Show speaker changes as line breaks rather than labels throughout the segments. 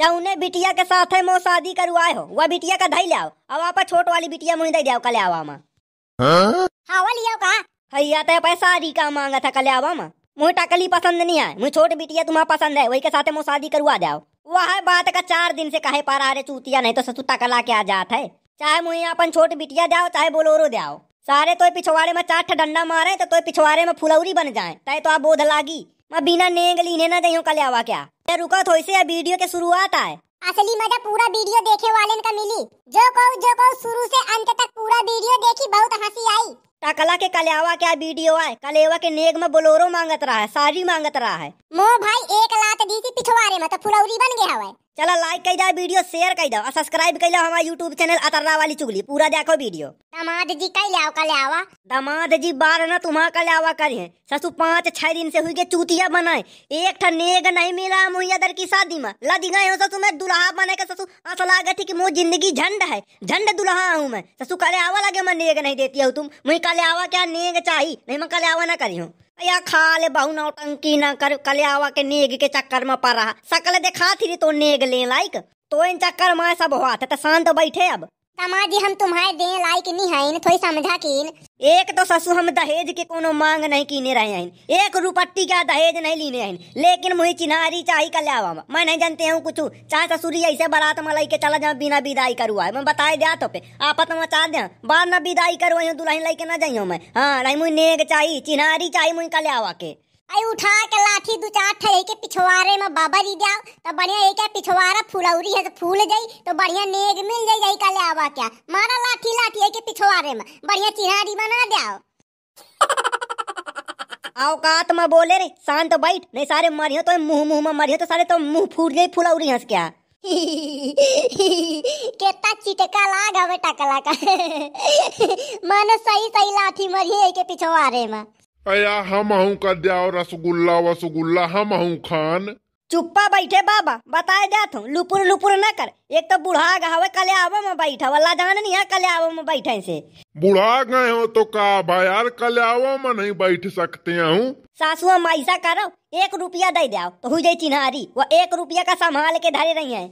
जब उन्हें बिटिया के साथ है मोह शादी करवाए हो वह बिटिया का धई लाओ अब आप छोट वाली बिटिया मुझे दे दिया कल आवा माँ हाँ लियाओ का तो पैसा का मांगा था कल आवा मुझे टकली पसंद नहीं है मुझे छोट बिटिया तुम्हारा पसंद है वही के साथ मोह शादी करवा जाओ वह बात का चार दिन से कहे पा रहा है चूतिया नहीं तो ससु टकला के आ जात है चाहे मुझे अपन छोट बिटिया जाओ चाहे बोलोरो जाओ सारे तो पिछवाड़े में चार डंडा मारे तो, तो पिछवाड़े में फुलौरी बन जाए तय तो आप बोध लागी मैं बिना नेंग लीने ना दई कल क्या ये रुको थोड़ी से वीडियो के शुरुआत आए असली मजा पूरा वीडियो देखे वाले का मिली जो को जो को शुरू से अंत तक पूरा वीडियो देखी बहुत हंसी आई टकला के कलेवा क्या वीडियो है कलेवा के नेग में बोलोरो मांगत रहा है साड़ी मांगत रहा है मो भाई एक लात दी थी पिछवाड़े में तो फुलौरी बन गया है चलो लाइक कर दो वीडियो शेयर कर दो और सब्सक्राइब कर लो हमारे यूट्यूब चैनल अतररा वाली चुगली पूरा देखो वीडियो दमाद जी कई आओ कल आवा दमाद जी बार ना तुम्हारा कल आवा करे ससु पाँच छह दिन से हुई के चूतिया बनाए एक ठन नेग नहीं मिला मुहैयादर की शादी में लदी गए ससु मैं दुल्हा बने के ससु असला गए थी कि मुँह जिंदगी झंड है झंड दुल्हा हूँ मैं ससु कल आवा लगे मैं नेग नहीं देती हूँ तुम मुई कल आवा क्या नेग चाहिए नहीं मैं कल आवा ना करी हूँ या ले बहु टंकी ना कर कल्यावा के नेग के चक्कर में पड़ रहा सकल देखा थी तो नेग ले लाइक तो इन चक्कर में सब हुआ था तो शांत बैठे अब दामाद हम तुम्हारे दे लायक नहीं है थोड़ी समझा कीन एक तो ससु हम दहेज के कोनो मांग नहीं कीने रहे हैं एक रुपट्टी का दहेज नहीं लीने हैं लेकिन मुझे चिन्हारी चाहिए कल्यावा मैं नहीं जानते हूँ कुछ चाहे ससुरी ऐसे बारात में लेके चला जाए बिना विदाई करवाए मैं बताए दिया तो पे आपत मचा दे बाद ना विदाई करवाई दुल्हन लेके ना जाइयो मैं हाँ नहीं मुझे नेग चाहिए चिन्हारी चाहिए मुझे कल्यावा के
आई उठा के लाठी दो चार ठे के पिछवारे में बाबा जी जाओ तो बढ़िया एक है पिछवारा फुलौरी है तो फूल जाई तो बढ़िया नेग मिल जाई जाई का आवा क्या मारा लाठी लाठी है के पिछवारे में बढ़िया चिनारी बना जाओ आओ का
तो बोले रे शांत तो बैठ नहीं सारे मरियो तो मुंह मुंह में मरियो तो सारे तो मुंह फूट गई फुलौरी हंस क्या
केता चिटका लाग हवे टकला का मन सही सही लाठी मरिए के पिछवारे में अया हम हूँ का द्याव रसगुल्ला वसगुल्ला हम हूँ खान चुप्पा बैठे बाबा बताए जात तो,
हूँ लुपुर लुपुर न कर एक तो बुढ़ा गए कल आवे में बैठा वाला जान नहीं है कल आवे में बैठे
से बुढ़ा गए हो तो का यार कल आवे में नहीं बैठ सकते हूँ
हम ऐसा करो एक रुपया दे दो तो हो जाए चिन्हारी वो एक रुपया का संभाल के धरे रही है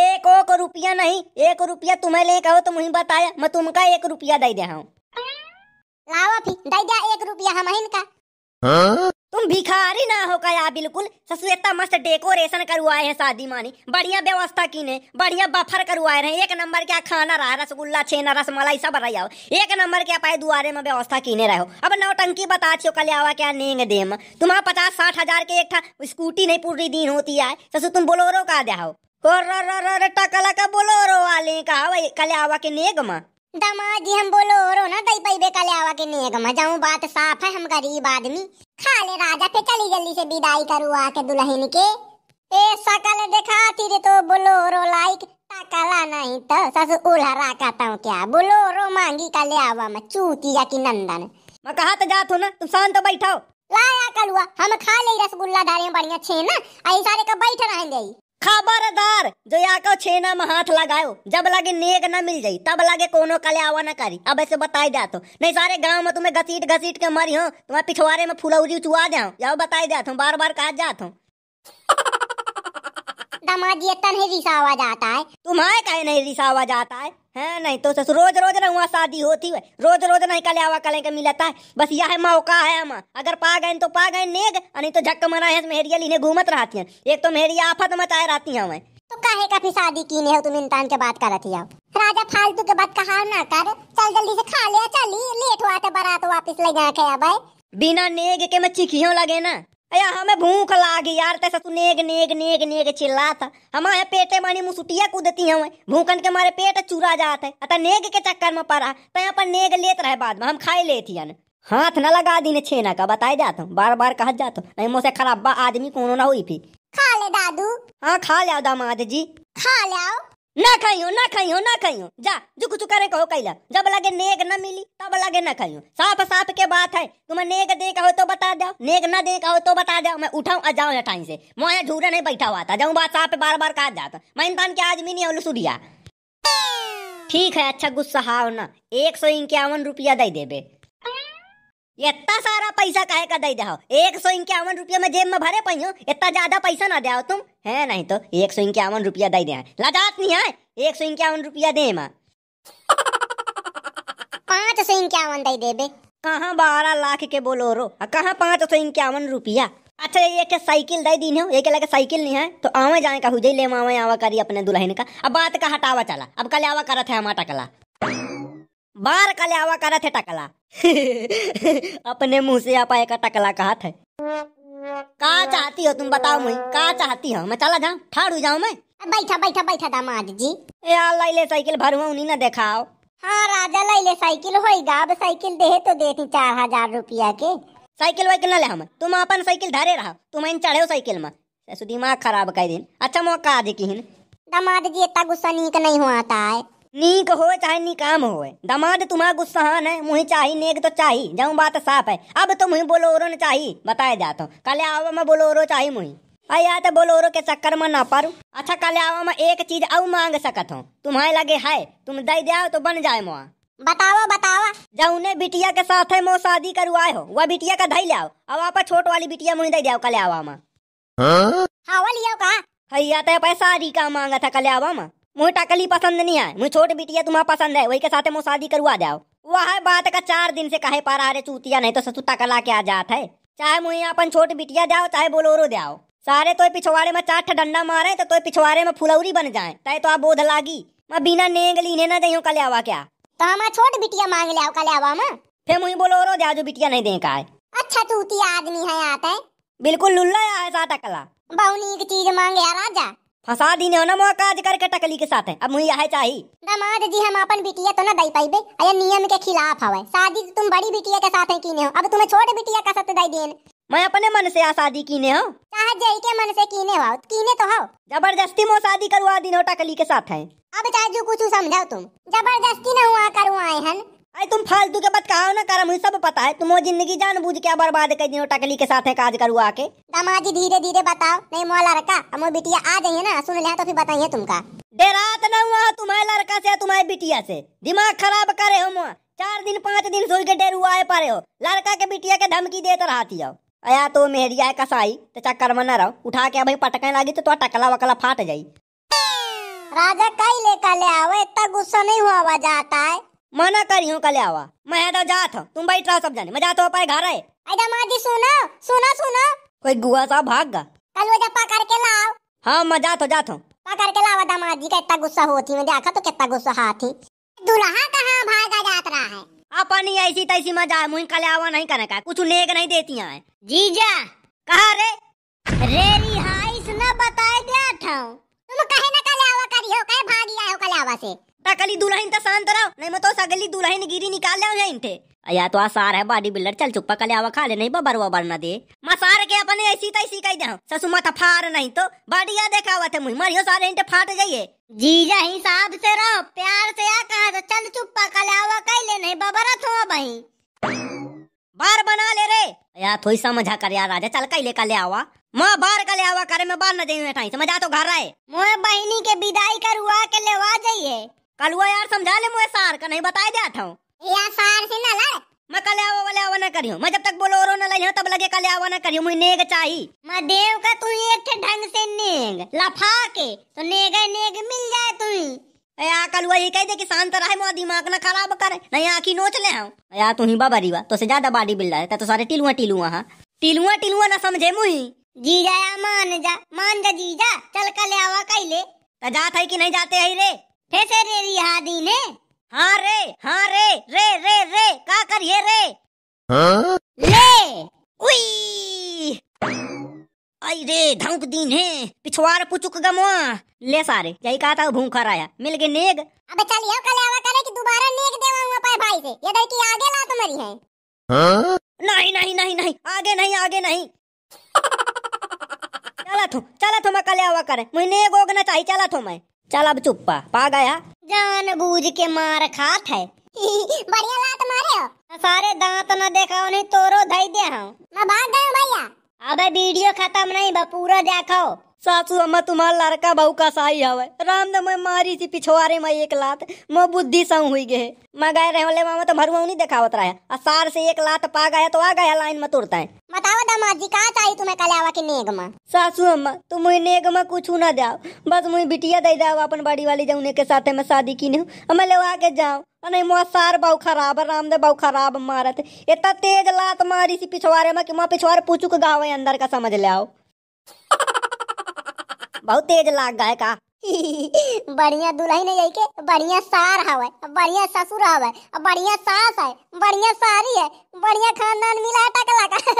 एक ओक रुपया नहीं एक रुपया तुम्हें ले कहो तो मुझे बताया मैं तुमका एक रुपया दे दे हूँ लावा भी दे दिया एक रुपया हम का हाँ? तुम भिखारी ना हो का बिल्कुल ससुर इतना मस्त डेकोरेशन करवाए हैं शादी मानी बढ़िया व्यवस्था की ने बढ़िया बफर करवाए रहे एक नंबर क्या खाना रहा रसगुल्ला छेना मलाई सब रहा एक नंबर क्या पाए दुआरे में व्यवस्था कीने रहो अब टंकी बता छियो कल आवा क्या नेंग दे तुम्हारा पचास साठ हजार के एक था स्कूटी नहीं पूरी दिन होती है ससुर तुम बोलोरो का दे हो
टकला का बोलोरो वाले कहा कल आवा के नेग मा दामाद जी हम बोलो रो ना तई पैबे का ले आवा के नहीं है जाऊं बात साफ है हम गरीब आदमी खा ले राजा पे चली जल्दी से विदाई करू आके दुल्हन के ए सकल देखा तेरे तो बोलो रो लाइक ताकला नहीं तो सस उलहरा कहता हूं क्या बोलो रो मांगी का ले आवा मैं चूती या की नंदन मैं कहा तो जात हूँ ना तुम शांत बैठो लाया कलुआ हम खा ले रसगुल्ला धारे बढ़िया छे ना ऐसा रे का बैठ रहे रहेंगे खबरदार
जो को छेना में हाथ लगाओ जब लगे नेक न मिल जाये तब लगे कोनो कल्यावा न करी अब ऐसे बताई दे तो नहीं सारे गांव में तुम्हें घसीट घसीट के मरी हो तुम्हारे पिछवाड़े में फुलौरी चुआ जाओ जाओ बताई दे हूँ बार बार कहा जाता हूँ दामाद ये तन ही रिसा आवाज आता है तुम्हारे कहे नहीं रिसा आवाज आता है है नहीं तो सस रोज रोज हुआ शादी होती है रोज रोज नहीं कले आवा कले के मिलता है बस यह मौका है हम अगर पा गए तो पा गए नेग नहीं तो झक्क मना है मेहरिया लीने घूमत रहती है एक तो मेहरिया आफत मचाए रहती है हमें तो
कहे का फिर शादी की नहीं हो तुम इंतान के बात करत ही राजा फालतू के बात कहा ना कर चल जल्दी से खा लिया चली लेट हुआ था तो बारात वापिस ले जाके अब बिना नेग के मैं चिखियों
लगे ना हमें भूख लागी यार तैसा तू नेग नेग नेग नेग चिल्ला चिल्लात हमारे पेटे मानी मुसुटिया कूदती हमें भूखन के मारे पेट चूरा जाते है अतः नेग के चक्कर में पड़ा तो यहाँ पर नेग लेत रहे बाद में हम खाए लेती हन हाथ न लगा दी ने छेना का बताए जाता हूँ बार बार कहा जाता हूँ नहीं मुझसे खराब आदमी कोनो ना हुई थी खा ले दादू हाँ खा लिया दामाद जी खा लिया ना खाइयो ना खाइयो ना खाइयो जा जो कुछ करे कहो कैला जब लगे नेग ना मिली तब लगे ना खाइयो साफ साफ के बात है तुम नेग दे का हो तो बता दो नेग ना दे का हो तो बता दो मैं उठाऊं आ जाऊं ठाई से मोए झूरे नहीं बैठा हुआ था जाऊं बात साफ बार बार कहा जाता मैं इंसान के आदमी नहीं हूं सूर्या ठीक है अच्छा गुस्सा हाव ना एक सौ इक्यावन रुपया दे देवे इतना सारा पैसा काहे का दे दो एक सौ इक्यावन रुपया में जेब में भरे पाई इतना ज्यादा पैसा ना दे तुम है नहीं तो एक सौ इक्यावन रुपया दे दे लाजात नहीं है एक सौ इक्यावन रुपया दे मा पाँच सौ इक्यावन दे बे कहाँ बारह लाख के बोलो रो कहाँ पाँच सौ इक्यावन रुपया अच्छा ये के साइकिल दे दी हो एक लगे साइकिल नहीं है तो आवे जाए का हुई ले मावे आवा करी अपने दुल्हन का अब बात का हटावा चला अब कल आवा करत है हमारा कला बार कले आवा करा थे टकला अपने मुंह से आप एक टकला कहा थे
का चाहती हो तुम बताओ मुई
का चाहती हो मैं चला जाऊं ठाड़ जाऊं मैं बैठा
बैठा बैठा दामाद जी यार ले साइकिल भरवा उनी ना देखाओ हाँ राजा लाइले साइकिल होएगा अब साइकिल दे तो देती चार हजार रुपया के साइकिल वाइकिल ना ले हम तुम
अपन साइकिल धरे रहो तुम इन चढ़े साइकिल में दिमाग खराब कर दिन अच्छा मौका आज की दामाद जी इतना गुस्सा नहीं नहीं हुआ था है नीक हो चाहे निकाम हो दमाद तुम्हारा गुस्साहान है मुही चाहिए नेक तो चाही जाऊँ बात साफ है अब तो मुही बोलोरो ने चाहिए बताया जाता हूँ कल आओ मैं बोलोरो चाहिए मुही अया तो बोलोरो के चक्कर में ना पारू अच्छा कल आओ मैं एक चीज अब मांग सकत हूँ तुम्हारे लगे है तुम दे जाओ तो बन जाए मुआ बतावा बतावा जब उन्हें बिटिया के साथ है मो शादी करवाए हो वह बिटिया का धई लाओ अब आप छोट वाली बिटिया मुझे दे जाओ कल आवा माँ हाँ, हाँ लिया तो का हैया तो पैसा रीका मांगा था कल आवा माँ मुझे टकली पसंद नहीं है मुझे छोट है तुम्हारा पसंद है वही के साथ मुझे शादी करवा जाओ वह बात का चार दिन से कहे पा रहा रे चूतिया नहीं तो ससु टकला के आ जात है चाहे मुझे अपन छोट बिटिया जाओ चाहे बोलोरो जाओ सारे तो पिछवाड़े में चाठ डंडा मारे तो, तो पिछवाड़े में फुलौरी बन जाए तय तो आप बोध लागी मैं बिना नेंग लीने ना जाइयो कल आवा क्या तो हम छोट बिटिया मांग ले कल आवा में फिर मुझे बोलोरो जाओ जो बिटिया नहीं दे का है अच्छा चूतिया आदमी है आता है बिल्कुल लुल्ला है सा टकला बहुनी की चीज मांगे राजा फसा दी ना मौका अधिकार करके टकली के साथ है अब मुही आए चाहिए
दामाद जी हम अपन बिटिया तो ना दई पाइबे अया नियम के खिलाफ हवे शादी तो तुम बड़ी बिटिया के साथ है कीने हो अब तुम्हें छोटे बिटिया का साथ दई देन मैं अपने मन से आ शादी कीने हो चाहे जई के मन से कीने हो कीने तो हो जबरदस्ती मो शादी
करवा दी हो टकली के साथ है अब चाहे जो कुछ समझाओ तुम जबरदस्ती ना हुआ करवाए हन अरे तुम फालतू के बात कहा हो ना करम सब पता है तुम वो जिंदगी जान बुझ के बर्बाद कर दिनों टकली के साथ है काज करू आके दामा जी धीरे धीरे बताओ नहीं मोला रखा हम बिटिया आ जाइए ना सुन लिया तो फिर बताइए तुमका डेरात न हुआ तुम्हारे लड़का से तुम्हारे बिटिया से दिमाग खराब करे हम चार दिन पाँच दिन सोच के डेरुआ है पारे हो लड़का के बिटिया के धमकी देते रहती हो अया तो मेहरिया है कसाई तो चक्कर में न रहो उठा के भाई पटकने लगी तो टकला वकला फाट जाई
राजा कई लेकर ले आओ इतना गुस्सा नहीं हुआ जाता है मना करी हूँ
कल आवा मैं तो जात तुम बैठ रहो सब जाने मैं जात हो पाए घर आए अरे माँ जी सुनो सुनो
सुनो कोई गुआ साहब भाग गा कल वो जब पकड़ के लाओ हाँ मैं जात हो जात हूँ पकड़ के लावा लाओ दामाद जी का इतना गुस्सा होती मैं देखा तो कितना गुस्सा हाथी दुल्हा कहाँ भागा जात रहा
है अपन ही ऐसी तैसी मजा मुझे कल आवा नहीं करने का कुछ लेग नहीं देती है जीजा कहा रे रेरी हाइस न बताए गया था तुम कहे ना कल आवा करियो कहे भागी आयो कल आवा से टकली दुल्हन तो शांत रहो नहीं मतो सगली दुल्हन गिरी निकाल ले जाइन थे या तो आसार है बॉडी बिल्डर चल चुप पकले आवा खा ले नहीं बबर वबर ना दे मसार के अपने ऐसी तैसी कह दे हाँ, ससु माता फार नहीं तो बॉडी या देखावा थे मुई मरियो सारे इंटे फाट जाइए जी जीजा हिसाब से रहो प्यार से आ कहा तो चल चुप पकले आवा कह ले नहीं बबरा तो भाई बार बना ले रे या थोई तो समझा कर यार राजा चल कई ले कले आवा माँ बार कले आवा करे मैं बार न दे समझा तो घर आए मोए बहनी के विदाई करवा के लेवा जाइए कल हुआ यार समझा ले मुझे सार का नहीं बताए दिया था यार सार से ना लड़ मैं कल आवा वाले आवा ना करियो मैं जब तक बोलो रो ना लई तब लगे कल आवा ना करियो मुझे नेग चाहिए मैं देव का तू एक ठे ढंग से नेग लफा के तो नेग नेग मिल जाए तू या कल ये कह दे कि शांत रहे मो दिमाग ना खराब करे नहीं आंखी नोच ले हूं या तू ही बाबा रीवा तो से ज्यादा बॉडी बिल्डर है तो सारे टिलुआ टिलुआ हां टिलुआ टिलुआ ना समझे मुही जी जा मान जा मान जा जी जा चल कल आवा कहले तो जा था कि नहीं जाते है रे कैसे रे रिहादी ने हाँ रे हाँ रे रे रे रे का कर ये रे हाँ? ले आई रे धंक दीन है पिछवाड़ पुचुक गमवा ले सारे यही कहा था भूखा राया मिल गए नेग अबे चल ये कल आवा करे कि दोबारा नेग देवाऊंगा पाए भाई से ये दर की आगे ला तुम्हारी है हाँ? नहीं नहीं नहीं नहीं आगे नहीं आगे नहीं चला थो चला थो मैं कल आवा करे मुझे नेग ओगना चाहिए चला थो मैं चल अब चुप्पा पा गया
जान बूझ
के मार खात है
बढ़िया लात मारे हो सारे दांत न देखा उन्हें तोरो धई दे हाँ मैं भाग गया भैया अबे वीडियो खत्म नहीं बा पूरा देखो सासू
अम्मा तुम्हारा लड़का बहू का साई हवे राम ने मैं मारी थी पिछवाड़े में एक लात मैं बुद्धि सा हुई गए मैं गए रहे रहले मामा तो भरुआ नहीं दिखावत रहा आ सार से एक लात पा गया तो आ गया लाइन में तुरता है बताओ दामाद जी का चाहिए तुम्हें कल्यावा के नेग में सासू अम्मा तुम मुझे नेग में कुछ ना जाओ बस मुझे बिटिया दे जाओ अपन बड़ी वाली जाऊने के साथ मैं शादी की नहीं हूँ मैं लेवा के जाओ नहीं मुआ सार बहु खराब है रामदेव बहु खराब मारत इतना तेज लात मारी सी पिछवाड़े में कि माँ पिछवाड़े पूछू के गाँव अंदर का समझ ले आओ बहुत तेज लाग गए का
बढ़िया दुल्हन है यही के बढ़िया सार हवे बढ़िया ससुर हवे बढ़िया सास है बढ़िया सारी है बढ़िया खानदान मिला टकला का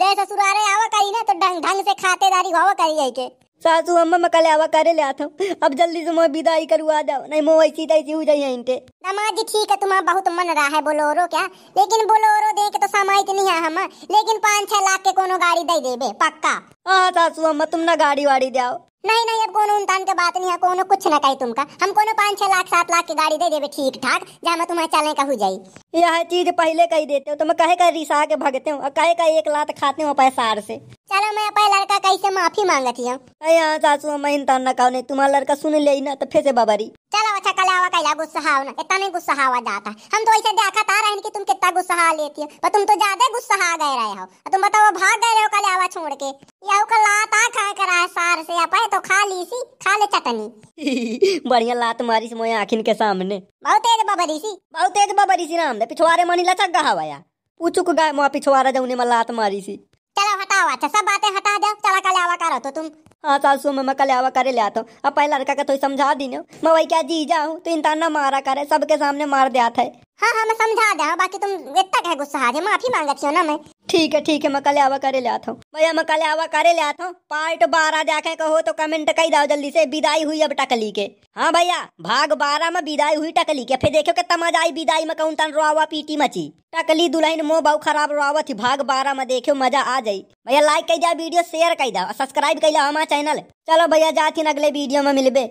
जैसे ससुरारे आवे करी ना तो ढंग ढंग से खातेदारी होवे करी यही के सासू अम्मा मैं कल आवा करे ले आता हूँ अब जल्दी से मैं विदाई करवा जाओ नहीं मो ऐसी तैसी हो जाइए इनते दामाद जी ठीक है तुम्हारा बहुत मन रहा है बोलो रो क्या लेकिन बोलो रो दे के तो समय इतनी है हम लेकिन पाँच छह लाख के कोनो गाड़ी दे देबे पक्का हाँ सासू अम्मा तुम ना गाड़ी वाड़ी दो नहीं नहीं अब कोनो उनतान के बात नहीं है कोनो कुछ ना कही तुमका हम कोनो पाँच छह लाख सात लाख की गाड़ी दे देबे ठीक ठाक जहाँ तुम्हारे चलने का हो जाये यह चीज पहले कही देते हो तो मैं कहे का रिसा के भगते हूँ और कहे का एक लात खाते हूँ पैसा
से साला मैं अपना लड़का कैसे माफी मांगत हिया अरे हां सासू हम इन तान का नहीं तुम्हारा लड़का सुन ले ना तो फिर से बाबरी
चलो अच्छा कल आवा कैला गुस्सा हाव ना इतना नहीं गुस्सा हावा जाता हम तो ऐसे देखा था रहन कि तुम कितना गुस्सा हा लेती हो पर तुम तो ज्यादा गुस्सा हा गए रहे हो तुम बताओ भाग गए रहे हो कल आवा छोड़ के यहो का लात आ खा कर आया सार से अपा तो खा ली सी खा ले चटनी
बढ़िया लात मारी मोए आखिन के सामने
बहुत तेज बाबरी सी बहुत तेज बाबरी सी
राम दे पिछवाड़े मनी लचक गहावाया पूछू को गाय मोआ पिछवाड़ा जउने में लात मारी सी
चलो लावायचं सब बातें हटा दो चला कल आवा करो तो तुम
हाँ साल सुबह मैं कल आवा करे ले आता हूँ अब पहले लड़का का तो समझा दी ना मैं वही क्या जी जाऊँ तो इंसान ना मारा करे सबके सामने मार दिया था हाँ हाँ मैं समझा दे हाँ, बाकी तुम इतना कह गुस्सा आ जाए माफी मांगत हो ना मैं ठीक है ठीक है मैं कल आवा करे ले आता हूँ भैया मैं कल आवा करे ले आता हूँ पार्ट बारह जाके कहो तो कमेंट कही दाओ जल्दी से विदाई हुई अब टकली के हाँ भैया भाग बारह में विदाई हुई टकली के फिर देखो कितना मजा आई विदाई में कहूँ तन रोआवा पीटी मची टकली दुल्हन मोह बहु खराब रोआवा थी भाग बारह में देखो मजा आ जाये भैया लाइक कर जाओ वीडियो शेयर कर जाओ सब्सक्राइब कर जाओ हमारा चैनल चलो भैया जाती अगले वीडियो में मिलबे